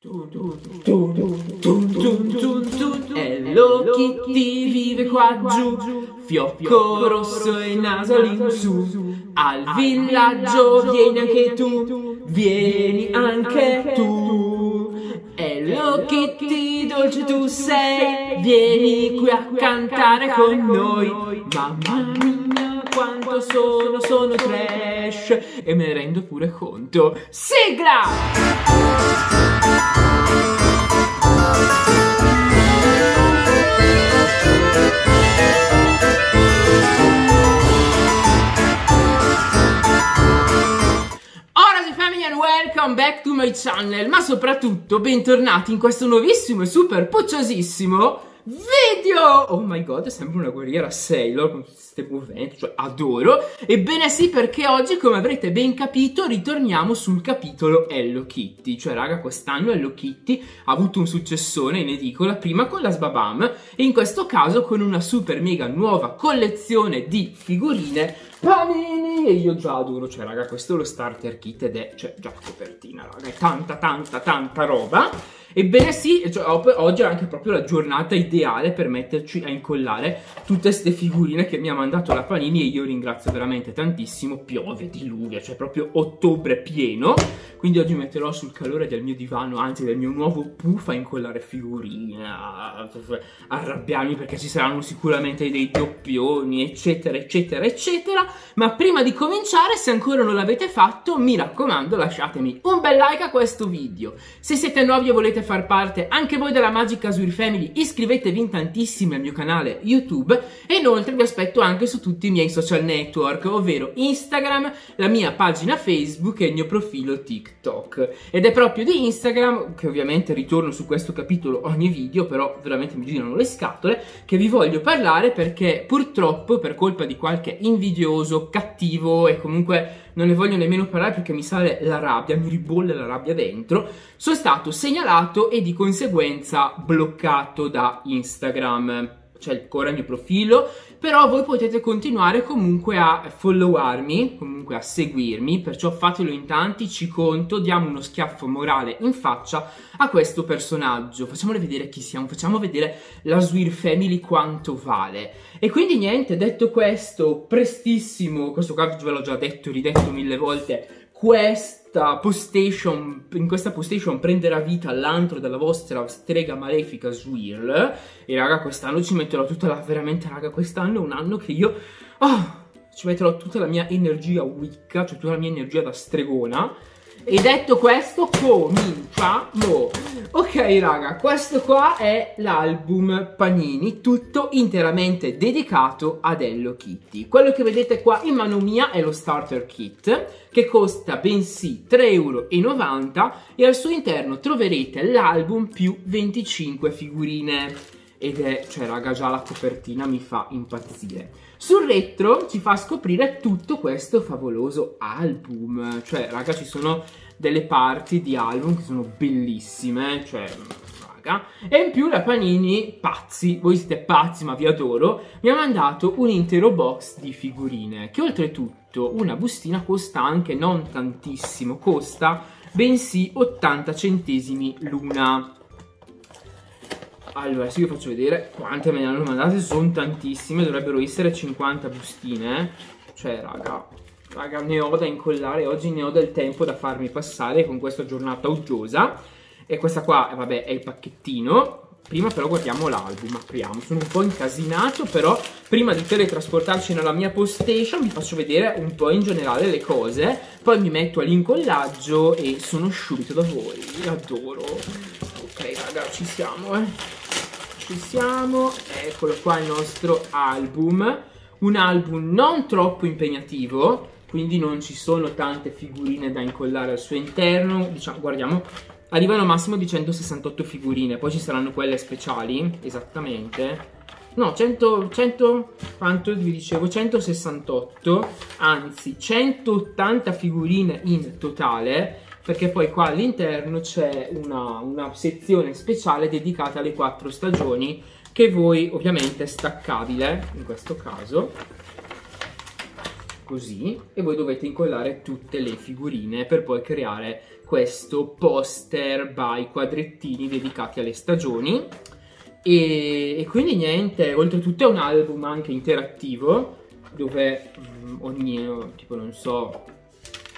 Hello Kitty vive qua giù, fiocco rosso e naso all'insù. Al villaggio vieni anche tu, vieni anche tu. Hello Kitty dolce tu sei, vieni qui a cantare con noi. Mamma mia quanto sono, sono trash e me ne rendo pure conto. Sigla! welcome back to my channel, ma soprattutto bentornati in questo nuovissimo e super pocciosissimo video! Oh my god, è sempre una guerriera Sailor con queste moventi, cioè adoro. Ebbene sì, perché oggi, come avrete ben capito, ritorniamo sul capitolo Hello Kitty. Cioè, raga, quest'anno Hello Kitty ha avuto un successone in edicola, prima con la Sbabam e in questo caso con una super mega nuova collezione di figurine panini e io già adoro, cioè raga questo è lo starter kit ed è cioè, già copertina raga, è tanta tanta tanta roba ebbene sì, cioè, oggi è anche proprio la giornata ideale per metterci a incollare tutte queste figurine che mi ha mandato la Panini e io ringrazio veramente tantissimo, piove, diluvia, cioè proprio ottobre pieno quindi oggi metterò sul calore del mio divano, anzi del mio nuovo puff a incollare figurine, a arrabbiarmi perché ci saranno sicuramente dei doppioni eccetera eccetera eccetera ma prima di cominciare se ancora non l'avete fatto mi raccomando lasciatemi un bel like a questo video. Se siete nuovi e volete far parte anche voi della Magica Azure Family iscrivetevi in tantissimi al mio canale YouTube e inoltre vi aspetto anche su tutti i miei social network ovvero Instagram, la mia pagina Facebook e il mio profilo TikTok ed è proprio di Instagram che ovviamente ritorno su questo capitolo ogni video però veramente mi girano le scatole che vi voglio parlare perché purtroppo per colpa di qualche invidioso noioso, cattivo e comunque non ne voglio nemmeno parlare perché mi sale la rabbia, mi ribolle la rabbia dentro, sono stato segnalato e di conseguenza bloccato da Instagram c'è cioè, ancora il mio profilo, però voi potete continuare comunque a followarmi, comunque a seguirmi, perciò fatelo in tanti, ci conto, diamo uno schiaffo morale in faccia a questo personaggio, facciamole vedere chi siamo, facciamo vedere la Swir Family quanto vale. E quindi niente, detto questo, prestissimo, questo qua ve l'ho già detto, ridetto mille volte, questo questa postation, in questa postation prenderà vita l'antro della vostra strega malefica Swirl. E raga, quest'anno ci metterò tutta la... veramente raga, quest'anno è un anno che io... Oh, ci metterò tutta la mia energia wicca, cioè tutta la mia energia da stregona e detto questo, cominciamo. Ok, raga, questo qua è l'album Panini, tutto interamente dedicato ad Hello Kitty. Quello che vedete qua in mano mia è lo starter kit, che costa bensì 3,90 euro e al suo interno troverete l'album più 25 figurine. Ed è, cioè raga, già la copertina mi fa impazzire. Sul retro ci fa scoprire tutto questo favoloso album, cioè raga ci sono delle parti di album che sono bellissime, cioè raga, e in più la Panini, pazzi, voi siete pazzi ma vi adoro, mi ha mandato un intero box di figurine, che oltretutto una bustina costa anche non tantissimo, costa bensì 80 centesimi l'una. Allora, adesso vi faccio vedere quante me ne hanno mandate, sono tantissime, dovrebbero essere 50 bustine. Cioè, raga, raga, ne ho da incollare, oggi ne ho del tempo da farmi passare con questa giornata uggiosa. E questa qua, eh, vabbè, è il pacchettino, Prima però guardiamo l'album, apriamo, sono un po' incasinato però prima di teletrasportarci nella mia postation vi faccio vedere un po' in generale le cose, poi mi metto all'incollaggio e sono subito da voi, adoro. Ok raga, ci siamo eh ci siamo, eccolo qua il nostro album, un album non troppo impegnativo, quindi non ci sono tante figurine da incollare al suo interno, diciamo, guardiamo, arrivano massimo di 168 figurine, poi ci saranno quelle speciali, esattamente, no, 100, 100, quanto vi dicevo, 168, anzi 180 figurine in totale, perché poi qua all'interno c'è una, una sezione speciale dedicata alle quattro stagioni che voi ovviamente è staccabile in questo caso così e voi dovete incollare tutte le figurine per poi creare questo poster by quadrettini dedicati alle stagioni e, e quindi niente, oltretutto è un album anche interattivo dove mh, mm, ogni, tipo non so,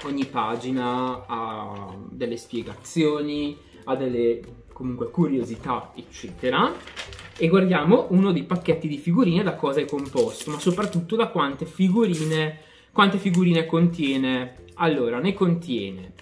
ogni pagina ha delle spiegazioni, ha delle comunque curiosità, eccetera. E guardiamo uno dei pacchetti di figurine da cosa è composto, ma soprattutto da quante figurine, quante figurine contiene. Allora, ne contiene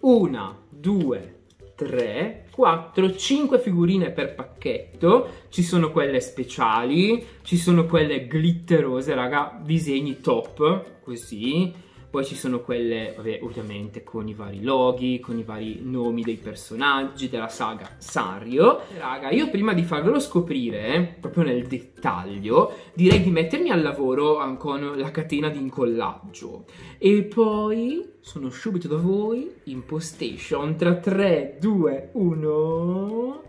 una, due, tre, quattro, cinque figurine per pacchetto. Ci sono quelle speciali, ci sono quelle glitterose, raga, disegni top, così. Poi ci sono quelle, vabbè, ovviamente con i vari loghi, con i vari nomi dei personaggi della saga Sanrio. Raga, io prima di farvelo scoprire, eh, proprio nel dettaglio, direi di mettermi al lavoro con la catena di incollaggio. E poi sono subito da voi in postation tra 3, 2, 1...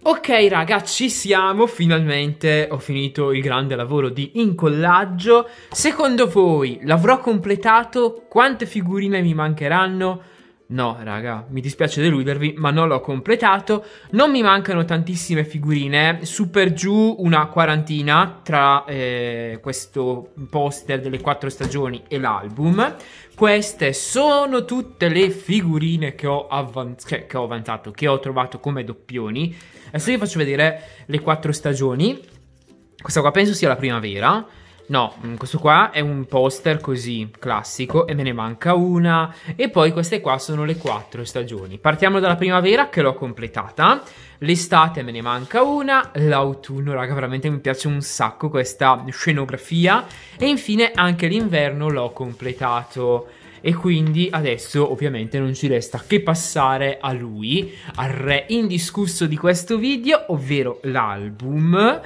Ok ragazzi, ci siamo finalmente, ho finito il grande lavoro di incollaggio. Secondo voi l'avrò completato? Quante figurine mi mancheranno? No, raga, mi dispiace deludervi, ma non l'ho completato. Non mi mancano tantissime figurine, Super giù una quarantina tra eh, questo poster delle quattro stagioni e l'album. Queste sono tutte le figurine che ho, che, cioè, che ho avanzato, che ho trovato come doppioni. Adesso vi faccio vedere le quattro stagioni. Questa qua penso sia la primavera. No, mm, questo qua è un poster così classico e me ne manca una. E poi queste qua sono le quattro stagioni. Partiamo dalla primavera che l'ho completata. L'estate me ne manca una, l'autunno, raga, veramente mi piace un sacco questa scenografia e infine anche l'inverno l'ho completato e quindi adesso ovviamente non ci resta che passare a lui, al re indiscusso di questo video, ovvero l'album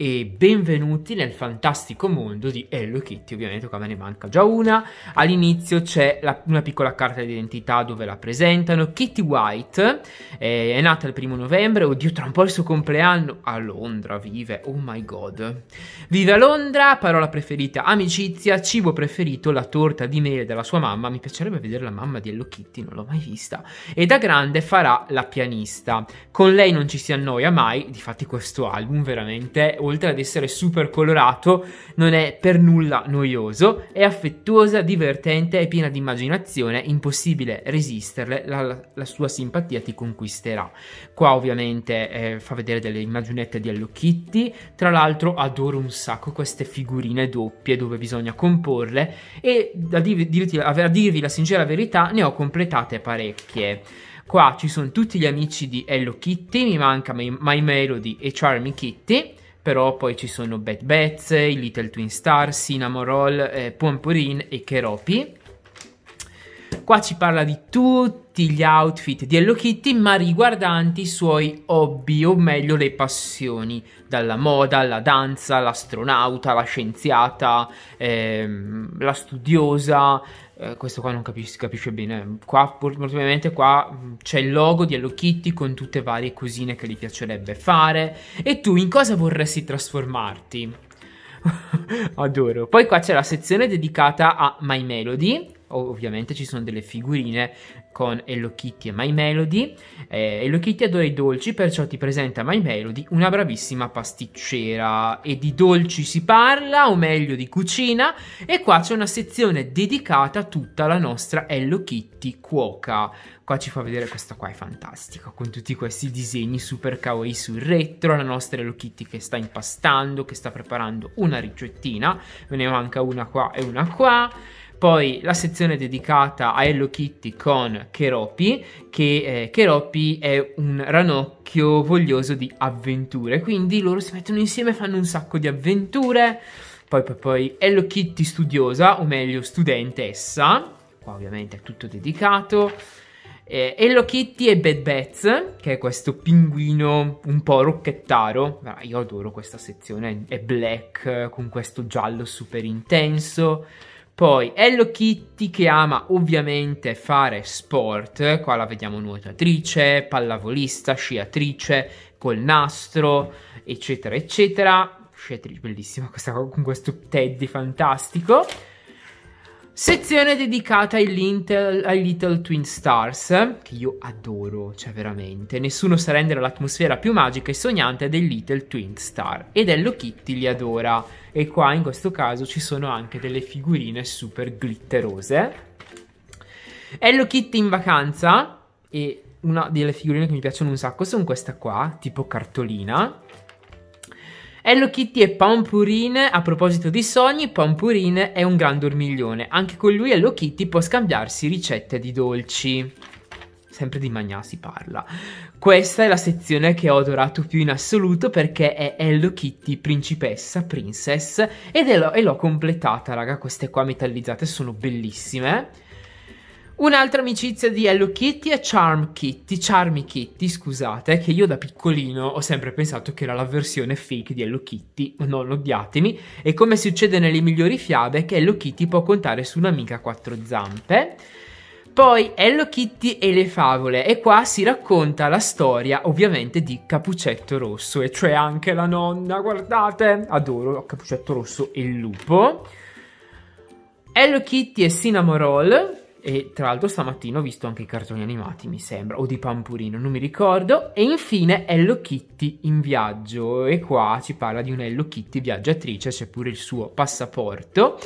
e benvenuti nel fantastico mondo di Hello Kitty, ovviamente qua me ne manca già una, all'inizio c'è una piccola carta d'identità dove la presentano, Kitty White eh, è nata il primo novembre, oddio tra un po' il suo compleanno, a Londra vive, oh my god, vive a Londra, parola preferita amicizia, cibo preferito la torta di mele della sua mamma, mamma, mi piacerebbe vedere la mamma di Hello Kitty, non l'ho mai vista. E da grande farà la pianista. Con lei non ci si annoia mai, difatti questo album veramente, oltre ad essere super colorato, non è per nulla noioso, è affettuosa, divertente e piena di immaginazione, impossibile resisterle, la, la sua simpatia ti conquisterà. Qua ovviamente eh, fa vedere delle immaginette di Hello Kitty, tra l'altro adoro un sacco queste figurine doppie dove bisogna comporle e da dirti aver a dirvi la sincera verità, ne ho completate parecchie. Qua ci sono tutti gli amici di Hello Kitty, mi manca My, My Melody e Charmy Kitty, però poi ci sono Bad Bats, i Little Twin Star, Cinnamon Roll, eh, Pomporin e Keropi. Qua ci parla di tutti gli outfit di Hello Kitty, ma riguardanti i suoi hobby, o meglio le passioni, dalla moda alla danza, l'astronauta, la scienziata, ehm, la studiosa. Eh, questo qua non capis- capisce bene. Qua, probabilmente, qua mm, c'è il logo di Hello Kitty con tutte varie cosine che gli piacerebbe fare. E tu in cosa vorresti trasformarti? Adoro. Poi qua c'è la sezione dedicata a My Melody ovviamente ci sono delle figurine con Hello Kitty e My Melody. Eh, Hello Kitty adora i dolci, perciò ti presenta My Melody, una bravissima pasticcera. E di dolci si parla, o meglio di cucina, e qua c'è una sezione dedicata a tutta la nostra Hello Kitty cuoca. Qua ci fa vedere questa qua, è fantastica, con tutti questi disegni super kawaii sul retro, la nostra Hello Kitty che sta impastando, che sta preparando una ricettina, ve ne manca una qua e una qua poi la sezione dedicata a Hello Kitty con Keropi, che eh, Keropi è un ranocchio voglioso di avventure, quindi loro si mettono insieme e fanno un sacco di avventure. Poi, poi, poi Hello Kitty studiosa, o meglio studentessa, qua ovviamente è tutto dedicato. Eh, Hello Kitty e Bad Bats, che è questo pinguino un po' rocchettaro. io adoro questa sezione, è black con questo giallo super intenso. Poi Hello Kitty che ama ovviamente fare sport, qua la vediamo nuotatrice, pallavolista, sciatrice, col nastro, eccetera, eccetera. Sciatrice, bellissima questa con questo Teddy fantastico. Sezione dedicata Little, ai Little Twin Stars, che io adoro, cioè veramente. Nessuno sa rendere l'atmosfera più magica e sognante dei Little Twin Star. Ed Hello Kitty li adora. E qua in questo caso ci sono anche delle figurine super glitterose. Hello Kitty in vacanza e una delle figurine che mi piacciono un sacco sono questa qua, tipo cartolina Hello Kitty e Pampurine, a proposito di sogni, Pampurine è un gran dormiglione. Anche con lui Hello Kitty può scambiarsi ricette di dolci. Sempre di Magnà si parla. Questa è la sezione che ho adorato più in assoluto perché è Hello Kitty, principessa, princess, ed è l'ho completata, raga, queste qua metallizzate sono bellissime. Eh. Un'altra amicizia di Hello Kitty è Charm Kitty, Charmy Kitty, scusate, che io da piccolino ho sempre pensato che era la versione fake di Hello Kitty, non odiatemi, e come succede nelle migliori fiabe che Hello Kitty può contare su un'amica a quattro zampe. Poi Hello Kitty e le favole e qua si racconta la storia ovviamente di Capuccetto Rosso e cioè anche la nonna, guardate, adoro Capuccetto Rosso e il lupo. Hello Kitty e Cinnamon Roll, e tra l'altro stamattina ho visto anche i cartoni animati, mi sembra, o di Pampurino, non mi ricordo. E infine Hello Kitty in viaggio. E qua ci parla di un Hello Kitty viaggiatrice, c'è pure il suo passaporto.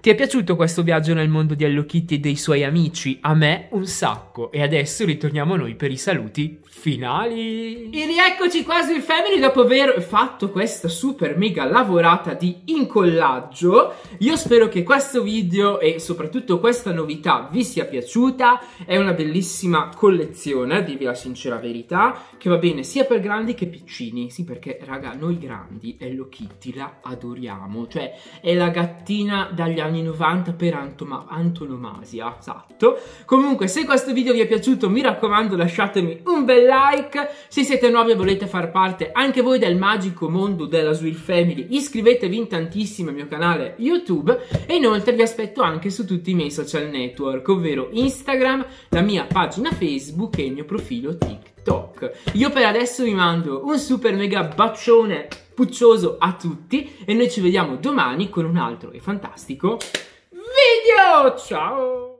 Ti è piaciuto questo viaggio nel mondo di Hello Kitty e dei suoi amici? A me un sacco. E adesso ritorniamo noi per i saluti finali. E rieccoci qua sul Family dopo aver fatto questa super mega lavorata di incollaggio. Io spero che questo video e soprattutto questa novità vi vi sia piaciuta, è una bellissima collezione, a dirvi la sincera verità, che va bene sia per grandi che piccini, sì perché raga noi grandi Hello Kitty la adoriamo, cioè è la gattina dagli anni 90 per antoma, antonomasia, esatto. Comunque se questo video vi è piaciuto mi raccomando lasciatemi un bel like, se siete nuovi e volete far parte anche voi del magico mondo della Swill Family iscrivetevi in tantissimo al mio canale YouTube e inoltre vi aspetto anche su tutti i miei social network ovvero Instagram, la mia pagina Facebook e il mio profilo TikTok. Io per adesso vi mando un super mega bacione puccioso a tutti e noi ci vediamo domani con un altro e fantastico video. Ciao!